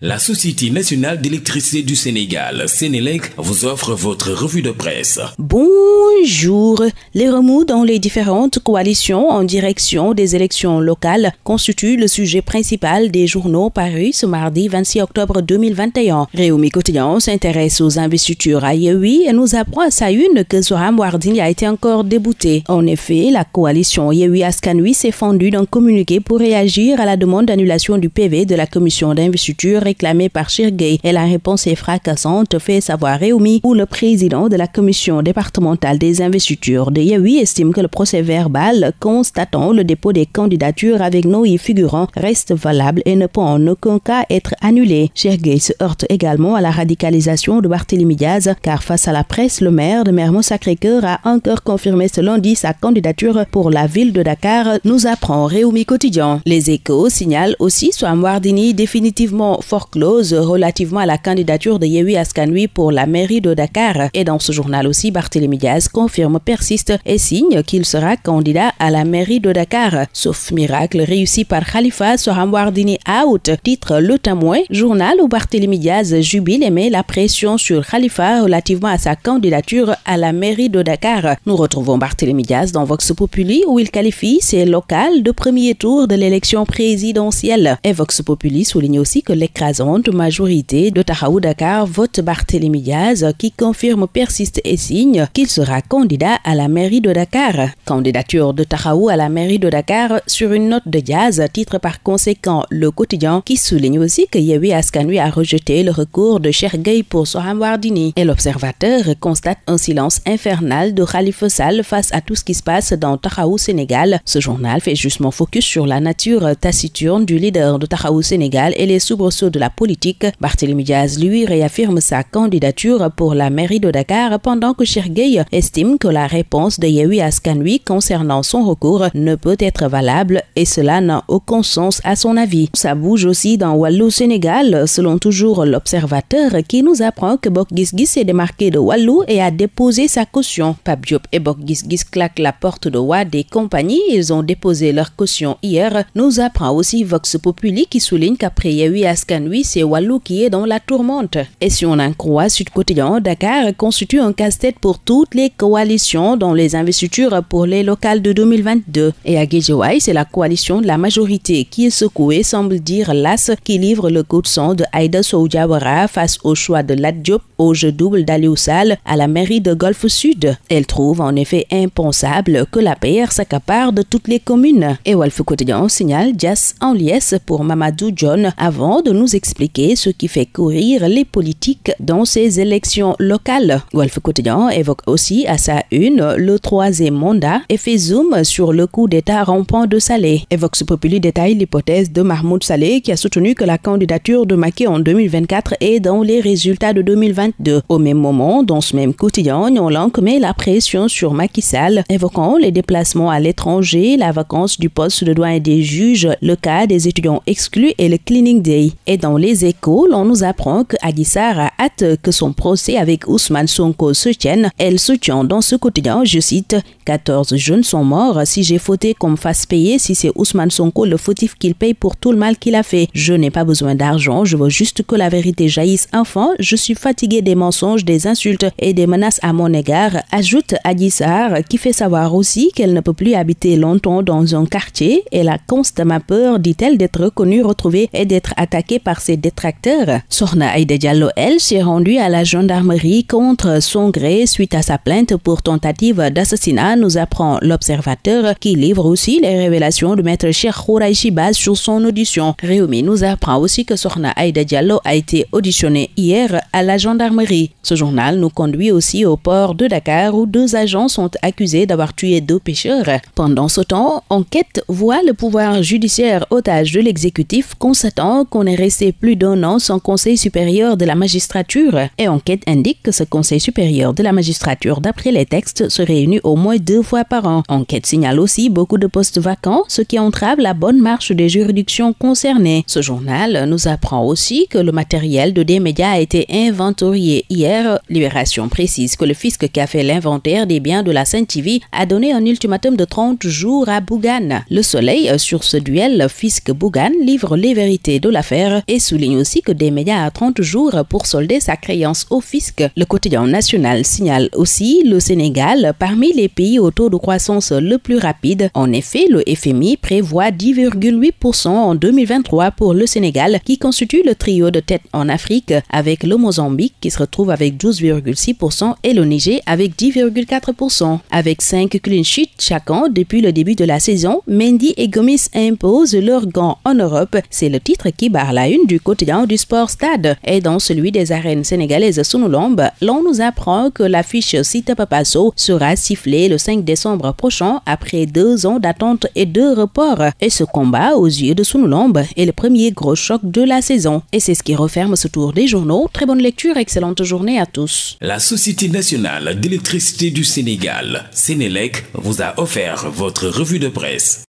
La Société nationale d'électricité du Sénégal, Sénélec, vous offre votre revue de presse. Bonjour. Les remous dans les différentes coalitions en direction des élections locales constituent le sujet principal des journaux parus ce mardi 26 octobre 2021. Réumi Quotidien s'intéresse aux investitures à Yehui et nous apprend à sa une que Zoram Wardini a été encore débouté. En effet, la coalition Yehui Askanui s'est fendue d'un communiqué pour réagir à la demande d'annulation du PV de la commission d'investiture réclamée par Shirgay et la réponse est fracassante, fait savoir Réumi, où le président de la commission départementale des investitures de Yehui estime que le procès verbal constatant le dépôt des candidatures avec nos y figurants reste valable et ne peut en aucun cas être annulé. Shirgay se heurte également à la radicalisation de Barthélémy Diaz, car face à la presse, le maire de Mermont Sacré-Cœur a encore confirmé ce lundi sa candidature pour la ville de Dakar, nous apprend Réumi Quotidien. Les échos signalent aussi soit Mouardini définitivement fort close relativement à la candidature de Yehui Askanui pour la mairie de Dakar. Et dans ce journal aussi, Barthélémy Diaz confirme, persiste et signe qu'il sera candidat à la mairie de Dakar. Sauf miracle réussi par Khalifa Sohamwardini Out, titre Le Tamoué, journal où Barthélémy Diaz jubile et met la pression sur Khalifa relativement à sa candidature à la mairie de Dakar. Nous retrouvons Barthélémy Diaz dans Vox Populi où il qualifie ses locales de premier tour de l'élection présidentielle. Et Vox Populi souligne aussi que l'écrasement écrasante majorité de Tahaou Dakar vote Barthélémy Diaz qui confirme, persiste et signe qu'il sera candidat à la mairie de Dakar. Candidature de Tahaou à la mairie de Dakar sur une note de Diaz, titre par conséquent Le Quotidien, qui souligne aussi que Yewi Askanui a rejeté le recours de Sergueï pour Soham Wardini. Et l'observateur constate un silence infernal de Khalifa Sall face à tout ce qui se passe dans Tahaou Sénégal. Ce journal fait justement focus sur la nature taciturne du leader de Tahaou Sénégal et les soubresauts de la politique. Barthélémy Diaz, lui, réaffirme sa candidature pour la mairie de Dakar pendant que Sergei estime que la réponse de Yehui Askanui concernant son recours ne peut être valable et cela n'a aucun sens à son avis. Ça bouge aussi dans Wallou, Sénégal, selon toujours l'observateur qui nous apprend que Gisgis s'est démarqué de Wallou et a déposé sa caution. Diop et Gisgis claquent la porte de wa des compagnies, Ils ont déposé leur caution hier. Nous apprend aussi Vox Populi qui souligne qu'après Yehui Askanui, lui, c'est Wallou qui est dans la tourmente. Et si on en croit Sud Quotidien, Dakar constitue un casse-tête pour toutes les coalitions dans les investitures pour les locales de 2022. Et à Guédiouaï, c'est la coalition de la majorité qui est secouée, semble dire l'AS, qui livre le coup de sang de Aïda Soudjawara face au choix de Ladjop au jeu double d'Alioussal à la mairie de Golfe Sud. Elle trouve en effet impensable que la PR s'accapare de toutes les communes. Et Wolf Quotidien signale Jas en liesse pour Mamadou John avant de nous expliquer ce qui fait courir les politiques dans ces élections locales. Wolf Quotidien évoque aussi à sa une le troisième mandat et fait zoom sur le coup d'État rampant de Saleh. Evox Populi détaille l'hypothèse de Mahmoud Saleh qui a soutenu que la candidature de Macky en 2024 est dans les résultats de 2022. Au même moment, dans ce même quotidien, Nyon met la pression sur Macky Sall, évoquant les déplacements à l'étranger, la vacance du poste de doigt des juges, le cas des étudiants exclus et le cleaning day dans les échos, l'on nous apprend que Adissar a hâte que son procès avec Ousmane Sonko se tienne. Elle tient dans ce quotidien, je cite, 14 jeunes sont morts. Si j'ai fauté, qu'on me fasse payer. Si c'est Ousmane Sonko le fautif qu'il paye pour tout le mal qu'il a fait. Je n'ai pas besoin d'argent. Je veux juste que la vérité jaillisse enfin. Je suis fatigué des mensonges, des insultes et des menaces à mon égard. Ajoute Adissar, qui fait savoir aussi qu'elle ne peut plus habiter longtemps dans un quartier. Elle a constamment peur, dit-elle, d'être reconnue, retrouvée et d'être attaquée par ses détracteurs. Sorna Aïda Diallo, elle, s'est rendue à la gendarmerie contre son gré suite à sa plainte pour tentative d'assassinat, nous apprend l'observateur qui livre aussi les révélations de maître Cheikh Shibaz sur son audition. Réumi nous apprend aussi que Sorna Aïda Diallo a été auditionnée hier à la gendarmerie. Ce journal nous conduit aussi au port de Dakar où deux agents sont accusés d'avoir tué deux pêcheurs. Pendant ce temps, enquête voit le pouvoir judiciaire otage de l'exécutif constatant qu'on est resté c'est plus d'un an son Conseil supérieur de la magistrature. Et enquête indique que ce Conseil supérieur de la magistrature, d'après les textes, se réunit au moins deux fois par an. Enquête signale aussi beaucoup de postes vacants, ce qui entrave la bonne marche des juridictions concernées. Ce journal nous apprend aussi que le matériel de des médias a été inventorié hier. Libération précise que le fisc qui a fait l'inventaire des biens de la Sainte TV a donné un ultimatum de 30 jours à Bougan. Le soleil, sur ce duel fisc-Bougan, livre les vérités de l'affaire et souligne aussi que des médias à 30 jours pour solder sa créance au fisc. Le quotidien national signale aussi le Sénégal parmi les pays au taux de croissance le plus rapide. En effet, le FMI prévoit 10,8% en 2023 pour le Sénégal qui constitue le trio de tête en Afrique avec le Mozambique qui se retrouve avec 12,6% et le Niger avec 10,4%. Avec 5 clean sheets chacun depuis le début de la saison, Mendy et Gomis imposent leur gants en Europe. C'est le titre qui barre la une du quotidien du sport stade. Et dans celui des arènes sénégalaises Sunulombe, l'on nous apprend que l'affiche Cité Papasso sera sifflée le 5 décembre prochain après deux ans d'attente et deux reports. Et ce combat, aux yeux de Sunulombe, est le premier gros choc de la saison. Et c'est ce qui referme ce tour des journaux. Très bonne lecture, excellente journée à tous. La Société nationale d'électricité du Sénégal, Sénélec, vous a offert votre revue de presse.